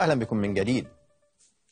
أهلا بكم من جديد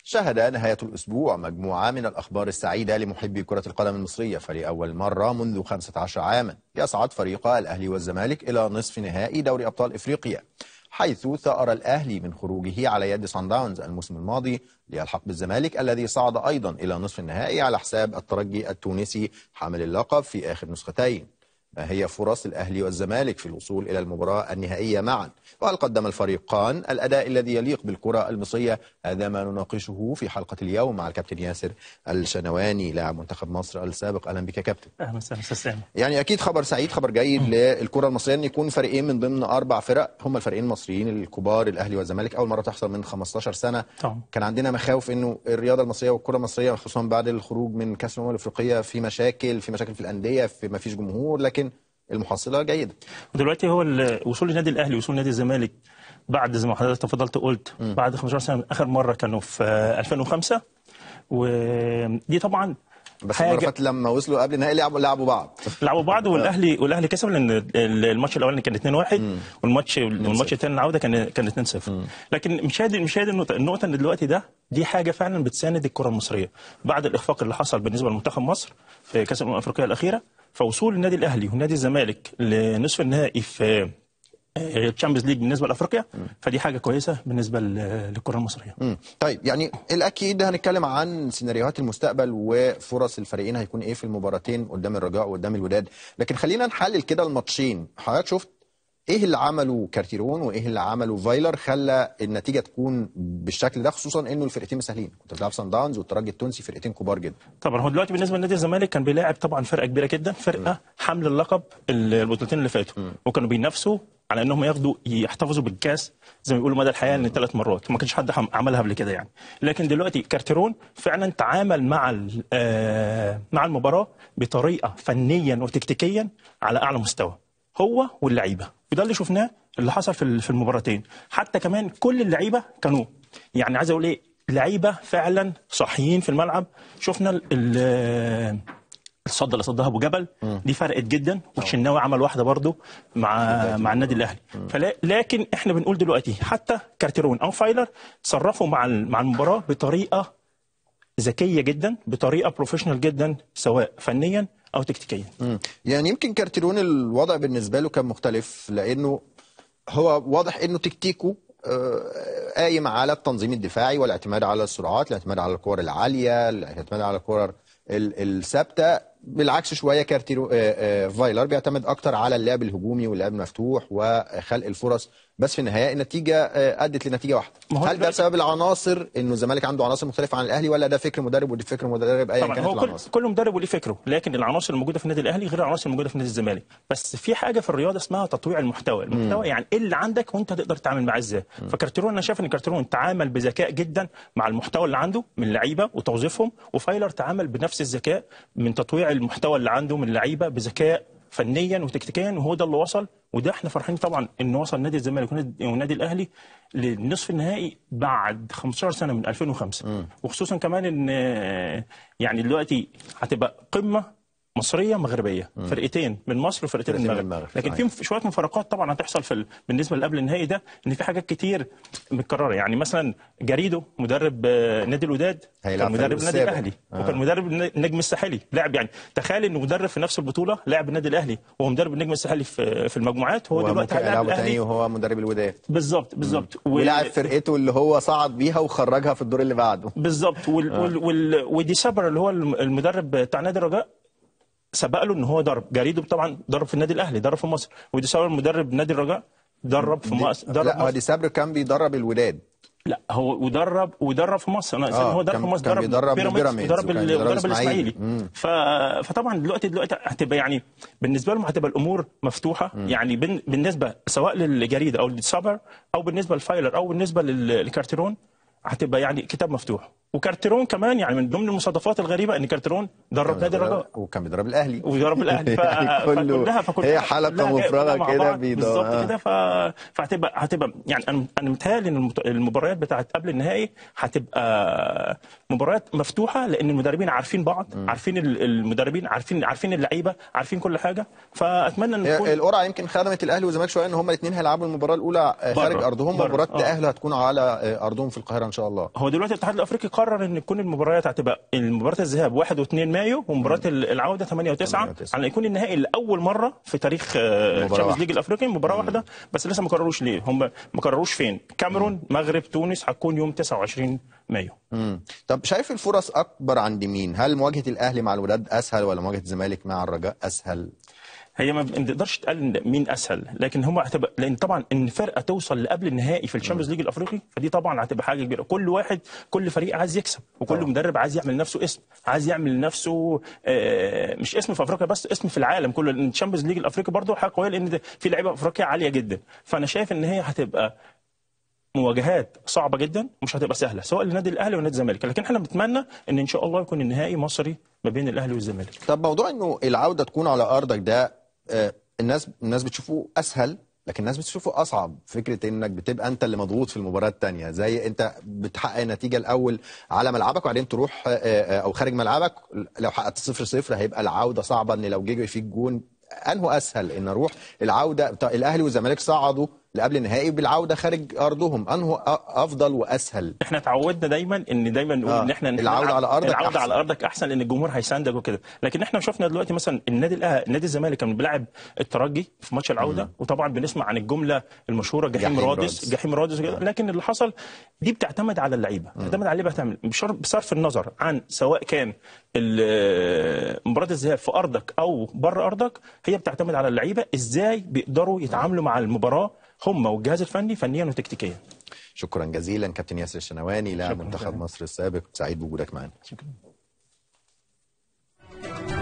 شهد نهاية الأسبوع مجموعة من الأخبار السعيدة لمحبي كرة القدم المصرية فلأول مرة منذ 15 عاما يصعد فريق الأهلي والزمالك إلى نصف نهائي دوري أبطال إفريقيا حيث ثأر الأهلي من خروجه على يد سان داونز الموسم الماضي ليلحق بالزمالك الذي صعد أيضا إلى نصف النهائي على حساب الترجي التونسي حامل اللقب في آخر نسختين ما هي فرص الأهلي والزمالك في الوصول إلى المباراة النهائية معا وهل قدم الفريقان الأداء الذي يليق بالكرة المصرية هذا ما نناقشه في حلقة اليوم مع الكابتن ياسر الشنواني لاعب منتخب مصر السابق أهلا بك يا كابتن أهلا وسهلا أستاذ يعني أكيد خبر سعيد خبر جيد للكرة المصرية أن يكون فريقين من ضمن أربع فرق هم الفريقين المصريين الكبار الأهلي والزمالك أول مرة تحصل من 15 سنة طبعا. كان عندنا مخاوف أنه الرياضة المصرية والكرة المصرية خصوصا بعد الخروج من كأس الأمم الأفريقية في مشاكل في مشاكل في الأندية في ما فيش جمهور لكن المحصله جيده ودلوقتي هو وصول النادي الاهلي وصول نادي الزمالك بعد زي ما حضرتك تفضلت قلت م. بعد 15 سنه اخر مره كانوا في 2005 آه، ودي طبعا بس حاجة. لما وصلوا قبل النهائي لعبوا لعبوا بعض لعبوا بعض آه. والاهلي والاهلي كسب لان الماتش الاولاني كان 2-1 والماتش والماتش الثاني العوده كان كان 2-0 لكن مش هادي مش هي النقطه النقطه ان دلوقتي ده دي حاجه فعلا بتساند الكره المصريه بعد الاخفاق اللي حصل بالنسبه لمنتخب مصر في كاس الامم الافريقيه الاخيره فوصول النادي الاهلي ونادي الزمالك لنصف النهائي في تشامبيونز آه، ليج بالنسبه لافريقيا فدي حاجه كويسه بالنسبه للكره المصريه. مم. طيب يعني الاكيد هنتكلم عن سيناريوهات المستقبل وفرص الفريقين هيكون ايه في المباراتين قدام الرجاء وقدام الوداد، لكن خلينا نحلل كده الماتشين، حضرتك شفت ايه اللي عمله كارتيرون وايه اللي عمله فايلر خلى النتيجه تكون بالشكل ده خصوصا انه الفرقتين مسهلين كنت بتلعب سان داونز والترجي التونسي فرقتين كبار جدا طبعا هو دلوقتي بالنسبه لنادي الزمالك كان بيلاعب طبعا فرقه كبيره جدا فرقه حمل اللقب البطولتين اللي فاتوا وكانوا بينافسوا على انهم ياخدوا يحتفظوا بالكاس زي ما بيقولوا مدى الحياه ان ثلاث مرات ما كانش حد عملها قبل كده يعني لكن دلوقتي كارتيرون فعلا تعامل مع آه، مع المباراه بطريقه فنيا وتكتيكيا على اعلى مستوى هو واللعيبه وده اللي شفناه اللي حصل في المباراتين حتى كمان كل اللعيبه كانوا يعني عايز اقول ايه لعيبه فعلا صحيين في الملعب شفنا الصد اللي صدها ابو جبل دي فرقت جدا آه. والشناوي عمل واحده برده مع مع النادي الاهلي لكن احنا بنقول دلوقتي حتى كارتيرون او فايلر تصرفوا مع مع المباراه بطريقه ذكيه جدا بطريقه بروفيشنال جدا سواء فنيا او تكتيكيا يعني يمكن كارتيرون الوضع بالنسبه له كان مختلف لانه هو واضح انه تكتيكه آه، قايم على التنظيم الدفاعي والاعتماد على السرعات الاعتماد على الكور العاليه الاعتماد على الكور الثابته بالعكس شويه كارتيرو آه، آه، فايلر بيعتمد اكتر على اللعب الهجومي واللعب المفتوح وخلق الفرص بس في النهايه النتيجه آه، ادت لنتيجه واحده هل ده بسبب العناصر انه الزمالك عنده عناصر مختلفه عن الاهلي ولا ده فكر مدرب ودي فكر مدرب ايا كانت هو كل العناصر كل مدرب وليه فكره لكن العناصر الموجوده في النادي الاهلي غير العناصر الموجوده في نادي الزمالك بس في حاجه في الرياضه اسمها تطويع المحتوى المحتوى مم. يعني ايه اللي عندك وانت تقدر تتعامل معاه ازاي فكارتيرون انا شايف ان كارتيرون تعامل بذكاء جدا مع المحتوى اللي عنده من لعيبه وتوظيفهم وفايلر تعامل بنفس الذكاء من تطويع المحتوى اللي عنده من لعيبه بذكاء فنيا وتكتيكيا وهو ده اللي وصل وده احنا فرحين طبعا ان وصل نادي الزمالك والنادي الاهلي للنصف النهائي بعد 15 سنه من 2005 م. وخصوصا كمان ان يعني دلوقتي هتبقى قمه مصريه مغربيه مم. فرقتين من مصر وفرقتين من المغرب. المغرب لكن في طيب. شويه مفارقات طبعا هتحصل في بالنسبه لقبل النهائي ده ان في حاجات كتير متكرره يعني مثلا جريدو مدرب آه، نادي الوداد كان مدرب النادي الاهلي آه. وكان مدرب النجم الساحلي لاعب يعني تخيل انه مدرب في نفس البطوله لاعب النادي الاهلي وهو مدرب النجم الساحلي في في المجموعات هو دلوقتي لاعب الاهلي وهو مدرب الوداد بالظبط بالظبط ولاعب فرقته اللي هو صعد بيها وخرجها في الدور اللي بعده بالظبط وال... آه. وال... وال... ودي سابر اللي هو المدرب بتاع نادي الرجاء سبق له ان هو ضرب جريده طبعا ضرب في النادي الاهلي ضرب في مصر ودي سبب مدرب نادي الرجاء درب في مصر درب لا هو دي صبري كان بيدرب الولاد لا هو ودرب ودرب في مصر انا آه هو درب في مصر درب بيراميدز ودرب ودرب الاسماعيلي فطبعا دلوقتي دلوقتي هتبقى يعني بالنسبه لهم هتبقى الامور مفتوحه مم. يعني بالنسبه سواء للجريده او للسابر او بالنسبه للفايلر او بالنسبه للكارتيرون هتبقى يعني كتاب مفتوح وكارتيرون كمان يعني من ضمن المصادفات الغريبه ان كارتيرون درب نادي الرجاء وكان بيدرب الاهلي وبيدرب الاهلي ف... يعني كله فكلها فكلها هي حلقه مفرغه كده بيدور بالظبط كده ف... فهتبقى هتبقى يعني انا انا متهيألي ان المباريات بتاعت قبل النهائي هتبقى مباريات مفتوحه لان المدربين عارفين بعض م. عارفين المدربين عارفين عارفين اللعيبه عارفين كل حاجه فاتمنى ان نكون... القرعه يمكن خدمت الاهلي والزمالك شويه ان هم الاثنين هيلعبوا المباراه الاولى خارج ارضهم مباراه آه. الاهلي هتكون على آه، ارضهم في القاهره ان شاء الله هو دلوقتي الاتحاد الافريقي قرر ان تكون المباريات هتبقى مباراه الذهاب واحد واثنين مايو ومباراه العوده 8 و9 على يكون النهائي لاول مره في تاريخ تشامبيونز آه، ليج الافريقي مباراه واحده بس لسه ما قرروش ليه هم ما قرروش فين كاميرون مغرب تونس هتكون يوم 29 مايو مم. طب شايف الفرص اكبر عند مين هل مواجهه الاهلي مع الوداد اسهل ولا مواجهه الزمالك مع الرجاء اسهل هي ما بنقدرش تقال مين اسهل لكن هم هتبقى لان طبعا ان فرقه توصل لقبل النهائي في الشامبيونز ليج الافريقي فدي طبعا هتبقى حاجه كبيره كل واحد كل فريق عايز يكسب وكل طبعا. مدرب عايز يعمل نفسه اسم عايز يعمل لنفسه آه، مش اسم في افريقيا بس اسم في العالم كله لان الشامبيونز ليج الافريقي برضه حاجه قويه لان في لعيبه افريقيا عاليه جدا فانا شايف ان هي هتبقى مواجهات صعبه جدا مش هتبقى سهله سواء للنادي الاهلي ونادي الزمالك لكن احنا بنتمنى ان ان شاء الله يكون النهائي مصري ما بين الاهلي والزمالك طب موضوع انه العوده تكون على ارضك ده آه، الناس الناس بتشوفه اسهل لكن الناس بتشوفه اصعب فكره انك بتبقى انت اللي مضغوط في المباراه الثانيه زي انت بتحقق النتيجه الاول على ملعبك وبعدين تروح آه، آه، او خارج ملعبك لو حققت صفر صفر هيبقى العوده صعبه ان لو جه فيك جون انه اسهل ان اروح العوده الاهلي والزمالك صعدوا لقبل النهائي بالعوده خارج ارضهم انه افضل واسهل احنا تعودنا دايما ان دايما نقول آه. ان احنا العوده على ارضك العوده أحسن. على ارضك احسن لان الجمهور هيساندك وكده لكن احنا شفنا دلوقتي مثلا النادي نادي الزمالك كان بيلعب الترجي في ماتش العوده مم. وطبعا بنسمع عن الجمله المشهوره جحيم, جحيم رادس, رادس جحيم رادس آه. لكن اللي حصل دي بتعتمد على اللعيبه بتعتمد على اللعيبه بتعمل بصرف النظر عن سواء كان مباراه الذهاب في ارضك او بره ارضك هي بتعتمد على اللعيبه ازاي بيقدروا يتعاملوا مع المباراه هم والجهاز الفني فنيا وتكتيكيا شكرا جزيلا كابتن ياسر الشنواني لاعب منتخب مصر السابق سعيد بوجودك معنا شكرا